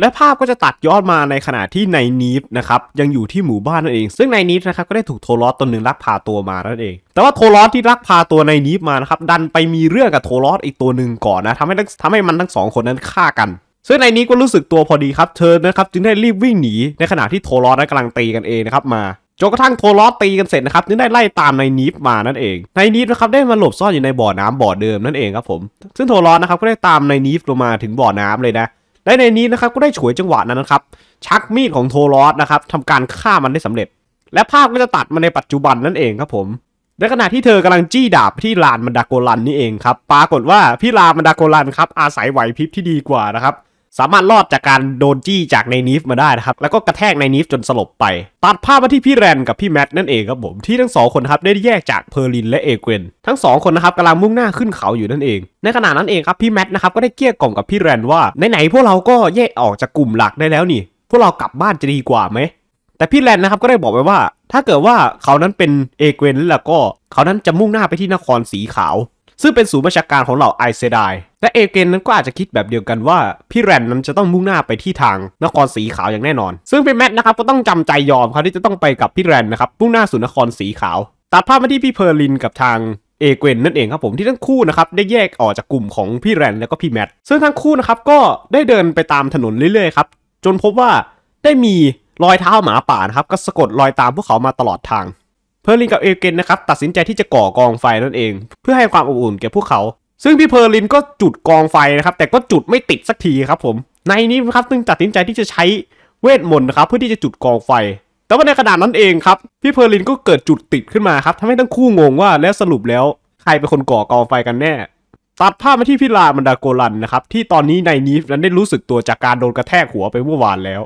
และภาพก็จะตัดย้อนมาในขณะที่นายนีฟนะครับยังอยู่ที่หมู่บ้านนั่นเอง ซึ่งนายนีฟนะครับก็ได้ถูกโทรลอสตัวหนึ่งลักพาตัวมานั่นเอง แต่ว่าโทรลอสที่ลักพาตัวนายนีฟมานะครับดันไปมีเรื่องกับโทรลอสอีกตัวหนึ่งก่อนนะทำให้ทำให้มันทั้งสองคนนั้นฆ่ากันซึ่งนายนีฟก็รู้สึกตัวพอดีครับเธอนะครับจึงได้รีบวิ่งหนีในขณะที่โทรลอสกำลังตีกันเองนะครับมาจนกระทั่งโทรลอสตีกันเสร็จนะครับจึงได้ไล่ตามนายนีฟมานั่นเองานนีฟนะครับได้มาหลบซ่อนอยู่ในบ่อน้ำบ่อเดิมนั่นเองครับผมซึ่งโทลอสนะครับก็ได้ตามายนีฟลงมาถึงบ่อน้ำเลยนะและในนี้นะครับก็ได้ฉวยจังหวะนั้นนะครับ ชักมีดของโทรอสนะครับทำการฆ่ามันได้สำเร็จ และภาพก็จะตัดมาในปัจจุบันนั่นเองครับผม ในขณะที่เธอกำลังจี้ดาบที่ลานมันดาโกลันนี่เองครับปรากฏว่า พี่ลามันดาโกลันครับอาศัยไหวพริบที่ดีกว่านะครับสามารถรอดจากการโดนจี้จากในนิฟมาได้นะครับ แล้วก็กระแทกในนิฟจนสลบไป ตัดภาพมาที่พี่แรนกับพี่แมทนั่นเองครับผม ที่ทั้งสองคนครับได้แยกจากเพอร์ลินและเอเกนทั้งสองคนนะครับกำลังมุ่งหน้าขึ้นเขาอยู่นั่นเอง ในขณะนั้นเองครับพี่แมทนะครับ ก็ได้เกลี้ยกล่อมกับพี่แรนว่าไหนๆพวกเราก็แยกออกจากกลุ่มหลักได้แล้วนี่ พวกเรากลับบ้านจะดีกว่าไหม แต่พี่แรนนะครับก็ได้บอกไปว่า ถ้าเกิดว่าเขานั้นเป็นเอเกนแล้วก็ เขานั้นจะมุ่งหน้าไปที่นครสีขาวซึ่งเป็นศูนย์ประชาการของเหล่าไอเซดายและเอเกนนั้นก็อาจจะคิดแบบเดียวกันว่า พี่แรน นั้นจะต้องมุ่งหน้าไปที่ทางนครสีขาวอย่างแน่นอน ซึ่งพี่แมทนะครับก็ต้องจำใจยอม ครับที่จะต้องไปกับพี่แรนนะครับ มุ่งหน้าสู่นครสีขาวตัดภาพมาที่พี่เพอร์ลินกับทางเอเกนนั่นเองครับผมที่ทั้งคู่นะครับได้แยกออกจากกลุ่มของพี่แรน แล้วก็พี่แมท ซึ่งทั้งคู่นะครับก็ได้เดินไปตามถนนเรื่อยๆครับ จนพบว่าได้มีรอยเท้าหมาป่านะครับก็สะกดรอยตามพวกเขามาตลอดทางเพอร์ลินกับเอเกนนะครับตัดสินใจที่จะก่อกองไฟนั่นเอง เพื่อให้ความอบอุ่นแก่พวกเขา ซึ่งพี่เพอร์ลินก็จุดกองไฟนะครับ แต่ก็จุดไม่ติดสักทีครับผม ในนี้นะครับจึงตัดสินใจที่จะใช้เวทมนต์นะครับเพื่อที่จะจุดกองไฟ แต่ว่าในขณะนั้นเองครับพี่เพอร์ลินก็เกิดจุดติดขึ้นมาครับทำให้ทั้งคู่งงว่า แล้วสรุปแล้วใครเป็นคนก่อกองไฟกันแน่ตัดภาพมาที่พิลามันดาโกลันนะครับที่ตอนนี้ในนีฟนั้นได้รู้สึกตัวจากการโดนกระแทกหัวไปเมื่อวานแล้ว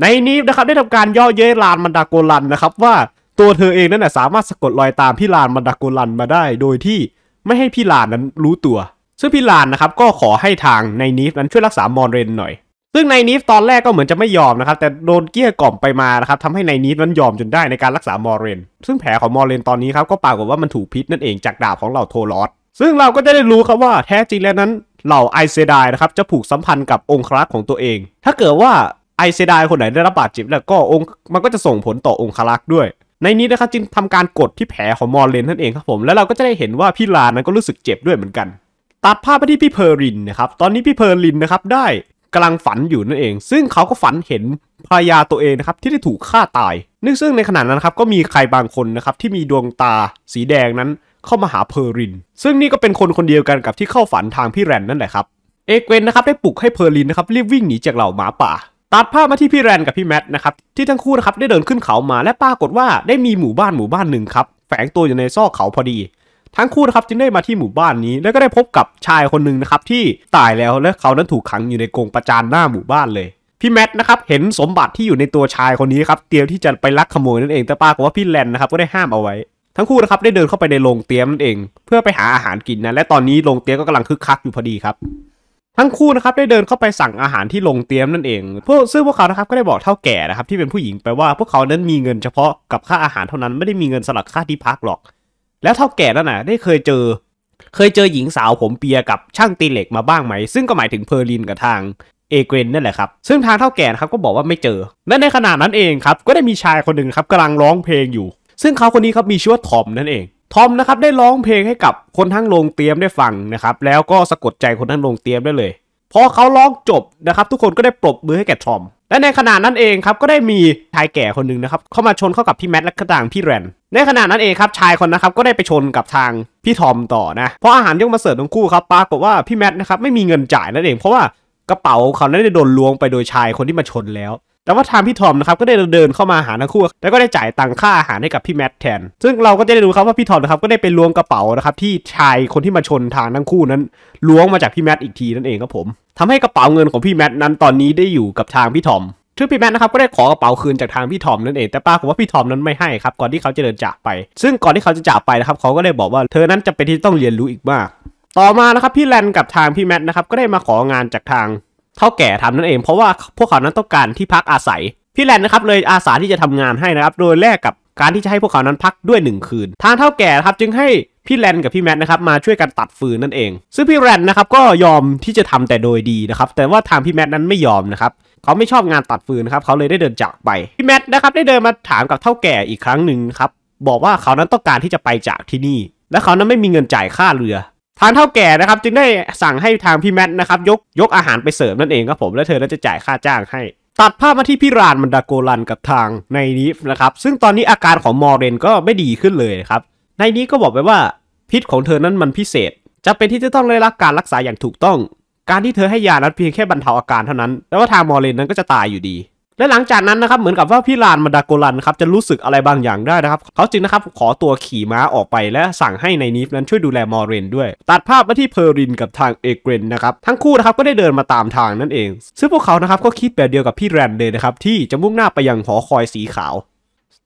ในนีฟนะครับได้ทำการย่อเย้ยลานมันดาโกลันนะครับว่าตัวเธอเองนั่นแหละสามารถสะกดรอยตามพี่ลานมาดากุลันมาได้โดยที่ไม่ให้พี่ลานนั้นรู้ตัว ซึ่งพี่ลานนะครับก็ขอให้ทางในนีฟนั้นช่วยรักษามอนเรนหน่อย ซึ่งในนีฟตอนแรกก็เหมือนจะไม่ยอมนะครับแต่โดนเกี้ยกล่อมไปมานะครับทำให้ในนีฟนั้นยอมจนได้ในการรักษามอเรน ซึ่งแผลของมอเรนตอนนี้ครับก็ปรากฏว่ามันถูกพิษนั่นเองจากดาบของเหล่าโทลอส ซึ่งเราก็จะได้รู้ครับว่าแท้จริงแล้วนั้น เหล่าไอเซดายนะครับจะผูกสัมพันธ์กับองค์ครักของตัวเอง ถ้าเกิดว่าไอเซดายคนไหนได้รับบาดเจ็บแล้วก็องค์มันก็จะส่งผลต่อองค์ครักด้วยในนี้นะครับจึงทำการกดที่แผลของมอร์เลนนั่นเองครับผมแล้วเราก็จะได้เห็นว่าพี่ลานั้นก็รู้สึกเจ็บด้วยเหมือนกัน ตัดภาพไปที่พี่เพอรินนะครับตอนนี้พี่เพอรินนะครับได้กำลังฝันอยู่นั่นเอง ซึ่งเขาก็ฝันเห็นภรรยาตัวเองนะครับที่ได้ถูกฆ่าตายนึกซึ่งในขณะนั้นครับก็มีใครบางคนนะครับที่มีดวงตา สีแดงนั้นเข้ามาหาเพอริน ซึ่งนี่ก็เป็นคนคนเดียวกันกับที่เข้าฝันทางพี่แรนนั่นแหละครับเอเกวนนะครับได้ปลุกให้เพอรินนะครับรีบวิ่งหนีจากเหล่าหมาป่าตัดภาพมาที่พี่แรนกับพี่แมทนะครับที่ทั้งคู่นะครับได้เดินขึ้นเขามา และปรากฏว่าได้มีหมู่บ้านหมู่บ้านหนึ่งครับแฝงตัวอยู่ในซอกเขาพอดี ทั้งคู่นะครับจึงได้มาที่หมู่บ้านนี้ แล้วก็ได้พบกับชายคนหนึ่งนะครับที่ตายแล้วและเขานั้นถูกขังอยู่ในกรงประจานหน้าหมู่บ้านเลยพี่แมทนะครับเห็นสมบัติที่อยู่ในตัวชายคนนี้ครับเตรียมที่จะไปลักขโมยนั่นเองแต่ปรากฏว่าพี่แรนนะครับก็ได้ห้ามเอาไว้ ทั้งคู่นะครับได้เดินเข้าไปในโรงเตี๊ยมนั่นเอง เพื่อไปหาอาหารกินนะและตอนนี้โรงเตี๊ยมก็กำลังคึกคักอยู่พอดีครับทั้งคู่นะครับได้เดินเข้าไปสั่งอาหารที่ลงเตียมนั่นเองพวกซึ่งพวกเขานะครับก็ได้บอกเท่าแก่นะครับที่เป็นผู้หญิงไปว่าพวกเขานั้นมีเงินเฉพาะกับค่าอาหารเท่านั้นไม่ได้มีเงินสลับค่าที่พักหรอก แล้วเท่าแก่นั่นน่ะ ได้เคยเจอ เคยเจอหญิงสาวผมเปียกับช่างตีเหล็ก มาบ้างไหม ซึ่งก็หมายถึงเพอร์ลินกับทางเอเกรนนั่นแหละครับซึ่งทางเท่าแก่นะครับก็บอกว่าไม่เจอและในขณะนั้นเองครับก็ได้มีชายคนหนึ่งครับกำลังร้องเพลงอยู่ ซึ่งเขาคนนี้ครับมีชื่อว่าทอมนั่นเองทอมนะครับได้ร้องเพลงให้กับคนทั้งโรงเตรียมได้ฟังนะครับแล้วก็สะกดใจคนทั้งโรงเตรียมได้เลยพอเขาร้องจบนะครับทุกคนก็ได้ปรบมือให้แก่ทอม และในขณะนั้นเองครับก็ได้มีชายแก่คนหนึ่งนะครับเข้ามาชนเข้ากับพี่แมทและกระต่างพี่แรนในขณะนั้นเองครับชายคนนะครับก็ได้ไปชนกับทางพี่ทอมต่อนะ เพราะอาหารยกมาเสิร์ฟทั้งคู่ครับปรากฏว่าพี่แมทนะครับไม่มีเงินจ่ายนั่นเอง เพราะว่ากระเป๋าเขานั้นได้โดนล้วงไปโดยชายคนที่มาชนแล้วแต่ว่าทางพี่ทอมนะครับก็ได้เดินเข้ามาหาทั้งคู่แล้วก็ได้จ่ายตังค่าอาหารให้กับพี่แมทแทน ซึ่งเราก็จะได้รู้ครับว่าพี่ทอมนะครับก็ได้ไปล้วงกระเป๋านะครับที่ชายคนที่มาชนทางทั้งคู่นั้น ล้วงมาจากพี่แมทอีกทีนั่นเองครับผมทำให้กระเป๋าเงินของพี่แมทนั้นตอนนี้ได้อยู่กับทางพี่ทอมทึ่พี่แมทนะครับก็ได้ขอกระเป๋าคืนจากทางพี่ทอมนั่นเองแต่ป้าบอกว่าพี่ทอมนั้นไม่ให้ครับก่อนที่เขาจะเดินจากไป ซึ่งก่อนที่เขาจะจากไปนะครับ เขาก็ได้บอกว่าเธอนั้นจะเป็นที่ต้องเรียนรู้อีกมาก ต่อมานะครับพี่แลนกับทางพี่แมทนะครับก็ได้มาของานจากทางเท่าแก่ทำนั่นเอง เพราะว่าพวกเขานั้นต้องการที่พักอาศัย พี่แลนนะครับเลยอาสาที่จะทำงานให้นะครับโดยแลกกับการที่จะให้พวกเขานั้นพักด้วย 1 คืน ทางเท่าแก่ครับจึงให้พี่แลนกับพี่แมทนะครับมาช่วยกันตัดฟืนนั่นเองซึ่งพี่แลนนะครับก็ยอมที่จะทำแต่โดยดีนะครับแต่ว่าทางพี่แมทนั้นไม่ยอมนะครับเขาไม่ชอบงานตัดฟืนครับเขาเลยได้เดินจากไป พี่แมทนะครับได้เดินมาถามกับเท่าแก่อีกครั้งหนึ่งครับบอกว่าเขานั้นต้องการที่จะไปจากที่นี่ และเขานั้นไม่มีเงินจ่ายค่าเรือทางเท่าแก่นะครับ จึงได้สั่งให้ทางพี่แมทนะครับยกยกอาหารไปเสิร์ฟนั่นเองครับผม และเธอจะจ่ายค่าจ้างให้ตัดภาพมาที่พี่รานมันดาโกลันกับทางในนี้นะครับ ซึ่งตอนนี้อาการของมอร์เรนก็ไม่ดีขึ้นเลยครับ ในนี้ก็บอกไปว่า พิษของเธอนั้นมันพิเศษจะเป็นที่จะต้องได้รับการรักษาอย่างถูกต้อง การที่เธอให้ยานั้นเพียงแค่บรรเทาอาการเท่านั้นแต่ว่าทางมอร์เรนนั้นก็จะตายอยู่ดีและหลังจากนั้นนะครับ เหมือนกับว่าพี่ลานมาดาโกลันครับ จะรู้สึกอะไรบางอย่างได้นะครับ เขาจึงนะครับขอตัวขี่ม้าออกไปและสั่งให้ในนีฟนั้นช่วยดูแลมอรเรนด้วย ตัดภาพมาที่เพอรินกับทางเอเกรนนะครับ ทั้งคู่นะครับก็ได้เดินมาตามทางนั่นเอง ซึ่งพวกเขานะครับก็คิดแบบเดียวกับพี่แรนเลยนะครับที่จะมุ่งหน้าไปยังหอคอยสีขาว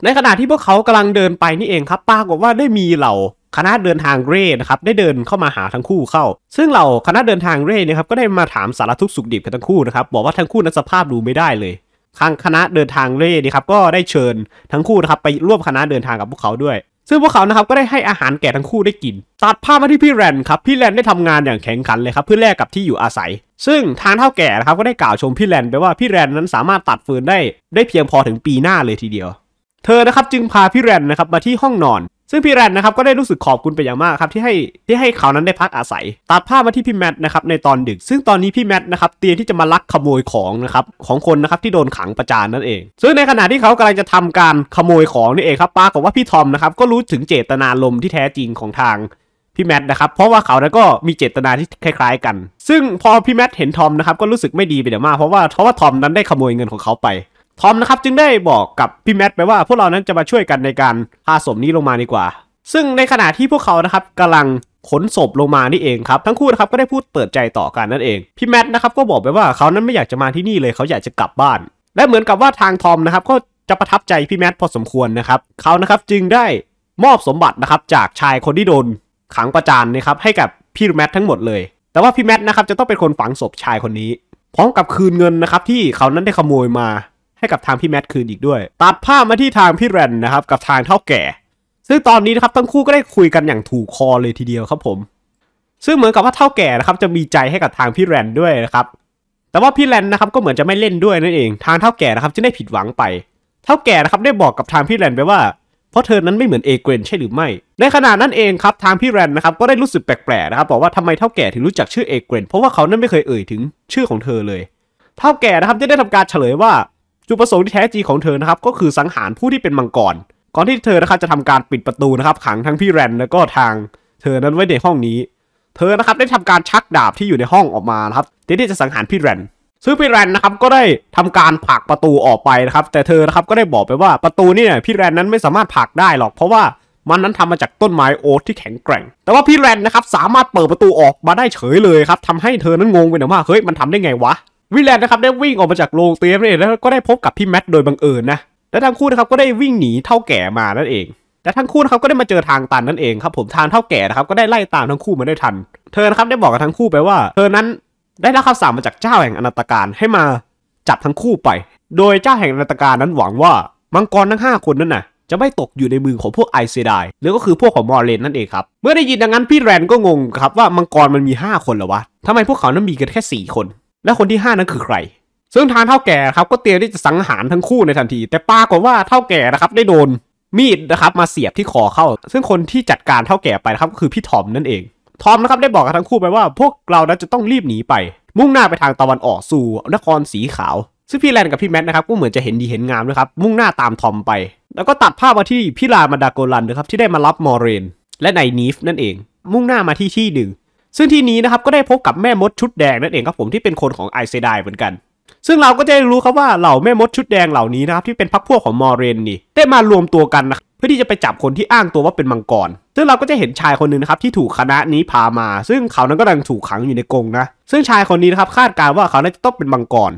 ในขณะที่พวกเขากำลังเดินไปนี่เองครับปรากฏว่าได้มีเหล่าคณะเดินทางเร่นะครับได้เดินเข้ามาหาทั้งคู่เข้า ซึ่งเหล่าคณะเดินทางเร่นะครับก็ได้มาถามสารทุกสุขดิบกับทั้งคู่นะครับบอกว่าทั้งคู่นั้นสภาพดูไม่ได้เลยทางคณะเดินทางเล่ดีครับก็ได้เชิญ ทั้งคู่นะครับไปร่วมคณะเดินทางกับพวกเขาด้วย ซึ่งพวกเขานะครับก็ได้ให้อาหารแก่ทั้งคู่ได้กินตัดภาพมาที่พี่แรนครับพี่แรนได้ทำงานอย่างแข็งขันเลยครับเพื่อแลกกับที่อยู่อาศัย ซึ่งทางเท่าแก่นะครับก็ได้กล่าวชมพี่แรนไปว่าพี่แรนนั้นสามารถตัดฟืนได้ ได้เพียงพอถึงปีหน้าเลยทีเดียว เธอนะครับจึงพาพี่แรนนะครับมาที่ห้องนอนซึ่งพี่แรนนะครับก็ได้รู้สึกขอบคุณไปอย่างมากครับที่ให้ที่ให้เขานั้นได้พักอาศัยตัดภาพมาที่พี่แมทนะครับ ในตอนดึก ซึ่งตอนนี้พี่แมทนะครับเตรียมที่จะมาลักขโมยของนะครับของคนนะครับที่โดนขังประจานนั่นเอง ซึ่งในขณะที่เขากำลังจะทำการขโมยของนี่เองครับป้ากว่าพี่ทอมนะครับก็รู้ถึงเจตนาลมที่แท้จริงของทางพี่แมทนะครับเพราะว่าเขานั้นก็มีเจตนาที่คล้าย ๆ กัน ซึ่งพอพี่แมทเห็นทอมนะครับก็รู้สึกไม่ดีไปเดี๋ยวมากเพราะว่าเพราะว่าทอมนั้นได้ขโมยเงินของเขาไปทอมนะครับจึงได้บอกกับพี่แมทไปว่าพวกเรานั้นจะมาช่วยกันในการพาศพนี้ลงมาดีกว่า ซึ่งในขณะที่พวกเขานะครับกำลังขนศพลงมานี่เองครับทั้งคู่นะครับก็ได้พูดเปิดใจต่อกันนั่นเอง พี่แมทนะครับก็บอกไปว่าเขานั้นไม่อยากจะมาที่นี่เลย เขาอยากจะกลับบ้าน และเหมือนกับว่าทางทอมนะครับก็จะประทับใจพี่แมทพอสมควรนะครับเขานะครับจึงได้มอบสมบัตินะครับจากชายคนที่โดน ขังประจานนะครับให้กับพี่แมททั้งหมดเลย แต่ว่าพี่แมทนะครับจะต้องเป็นคนฝังศพชายคนนี้ พร้อมกับคืนเงินนะครับที่เขานั้นได้ขโมยมาให้กับทางพี่แมทคืนอีกด้วย ตัดภาพมาที่ทางพี่แรนนะครับกับทางเท่าแก่ ซึ่งตอนนี้นะครับทั้งคู่ก็ได้คุยกันอย่างถูกคอเลยทีเดียวครับผม ซึ่งเหมือนกับว่าเท่าแก่นะครับจะมีใจให้กับทางพี่แรนด้วยนะครับ แต่ว่าพี่แรนนะครับก็เหมือนจะไม่เล่นด้วยนั่นเอง ทางเท่าแก่นะครับจะได้ผิดหวังไปเท่าแก่นะครับได้บอกกับทางพี่แรนไปว่า เพราะเธอนั้นไม่เหมือนเอเกรนใช่หรือไม่ ในขณะนั้นเองครับทางพี่แรนนะครับก็ได้รู้สึกแปลกๆนะครับ บอกว่าทำไมเท่าแก่ถึงรู้จักชื่อเอเกรนเพราะว่าเขานั้นไม่เคยเอ่ยถึงชื่อของเธอเลยเท่าแก่นะครับจะได้ทำการเฉลยว่าจุดประสงค์ที่แท้จริงของเธอนะครับก็คือสังหารผู้ที่เป็นมังกรก่อนที่เธอนะครับจะทำการปิดประตูนะครับขังทั้งพี่แรนแล้วก็ทางเธอนั้นไว้ในห้องนี้ เธอนะครับได้ทำการชักดาบที่อยู่ในห้องออกมานะครับเพื่อที่จะสังหารพี่แรนซึ่งพี่แรนนะครับก็ได้ทำการผลักประตูออกไปนะครับแต่เธอนะครับก็ได้บอกไปว่าประตูนี่พี่แรนนั้นไม่สามารถผลักได้หรอก เพราะว่ามันนั้นทำมาจากต้นไม้โอ๊ตที่แข็งแกร่ง แต่ว่าพี่แรนนะครับสามารถเปิดประตูออกมาได้เฉยเลยครับทำให้เธอนั้นงงไปหน่อยว่าเฮ้ยมันทำได้ไงวะวิลแลนนะครับได้วิ่งออกมาจากโรงเตี๊ยมนั่นเองแล้วก็ได้พบกับพี่แมทโดยบังเอิญนะและทั้งคู่นะครับก็ได้วิ่งหนีเท่าแก่มานั่นเองและทั้งคู่นะครับก็ได้มาเจอทางตันนั่นเอง ครับผมทางเท่าแก่นะครับก็ได้ไล่ตามทั้งคู่มาได้ทัน เธอนะครับได้บอกกับทั้งคู่ไปว่า เธอนั้นได้รับคำสั่งมาจากเจ้าแห่งอนาตการให้มาจับทั้งคู่ไป โดยเจ้าแห่งอนาตการนั้นหวังว่า มังกรทั้ง5คนนั้นน่ะ จะไม่ตกอยู่ในมือของพวกไอเซดายหรือก็คือพวกของมอร์เลนนั่นเองครับ เมื่อได้ยินดังนั้นพี่แรนก็งงครับว่ามังกรมันมี 5 คนเหรอวะทำไมพวกเขานั้นมีกันแค่4คนและคนที่ 5 นั้นคือใคร ซึ่งทางเท่าแก่ครับ ก็เตรียมที่จะสังหารทั้งคู่ในทันที แต่ปรากฏว่าเท่าแก่นะครับได้โดนมีดนะครับมาเสียบที่คอเข้า ซึ่งคนที่จัดการเท่าแก่ไปนะครับก็คือพี่ทอมนั่นเองทอมนะครับได้บอกกับทั้งคู่ไปว่าพวกเรานั้นจะต้องรีบหนีไป มุ่งหน้าไปทางตะวันออกสู่นครสีขาว ซึ่งพี่แลนกับพี่แมทนะครับ ก็เหมือนจะเห็นดีเห็นงามนะครับ มุ่งหน้าตามทอมไป แล้วก็ตัดภาพมาที่พี่รามาดาโกลันนะครับที่ได้มารับมอเรน และไนนีฟนั่นเอง มุ่งหน้ามาที่ที่หนึ่งซึ่งที่นี้นะครับก็ได้พบกับแม่มดชุดแดง นั่นเองครับผมที่เป็นคนของไอเซดายเหมือนกัน ซึ่งเราก็จะได้รู้ครับว่าเหล่าแม่มดชุดแดงเหล่านี้นะครับที่เป็นพักพวกของมอเรนนี่ได้มารวมตัวกันนะเพื่อที่จะไปจับคนที่อ้างตัวว่าเป็นมังกรซึ่งเราก็จะเห็นชายคนหนึ่งนะครับที่ถูกคณะนี้พามา ซึ่งเขานั้นก็กำลังถูกขังอยู่ในกรงนะซึ่งชายคนนี้นะครับคาดการว่าเขาน่าจะต้องเป็นมังกร